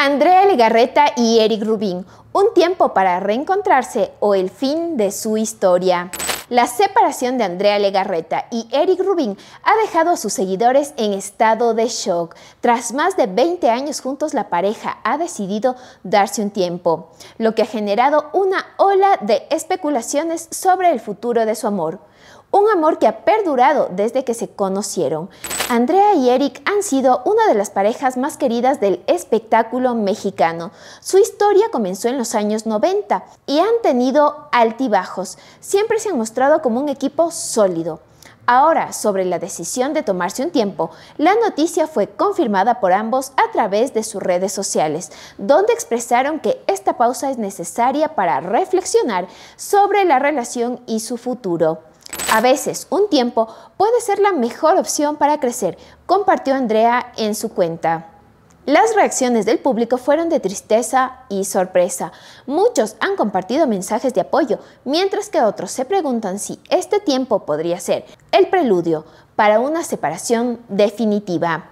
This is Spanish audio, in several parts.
Andrea Legarreta y Eric Rubin, un tiempo para reencontrarse o el fin de su historia. La separación de Andrea Legarreta y Eric Rubin ha dejado a sus seguidores en estado de shock. Tras más de 20 años juntos, la pareja ha decidido darse un tiempo, lo que ha generado una ola de especulaciones sobre el futuro de su amor un amor que ha perdurado desde que se conocieron. Andrea y Eric han sido una de las parejas más queridas del espectáculo mexicano. Su historia comenzó en los años 90 y han tenido altibajos. Siempre se han mostrado como un equipo sólido. Ahora, sobre la decisión de tomarse un tiempo, la noticia fue confirmada por ambos a través de sus redes sociales, donde expresaron que esta pausa es necesaria para reflexionar sobre la relación y su futuro. A veces, un tiempo puede ser la mejor opción para crecer, compartió Andrea en su cuenta. Las reacciones del público fueron de tristeza y sorpresa. Muchos han compartido mensajes de apoyo, mientras que otros se preguntan si este tiempo podría ser el preludio para una separación definitiva.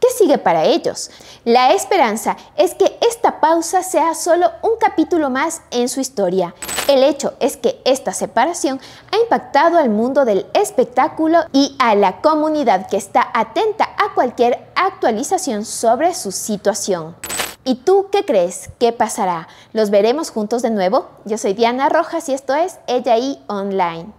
¿Qué sigue para ellos? La esperanza es que esta pausa sea solo un capítulo más en su historia el hecho es que esta separación ha impactado al mundo del espectáculo y a la comunidad que está atenta a cualquier actualización sobre su situación. ¿Y tú qué crees? ¿Qué pasará? ¿Los veremos juntos de nuevo? Yo soy Diana Rojas y esto es Ella y Online.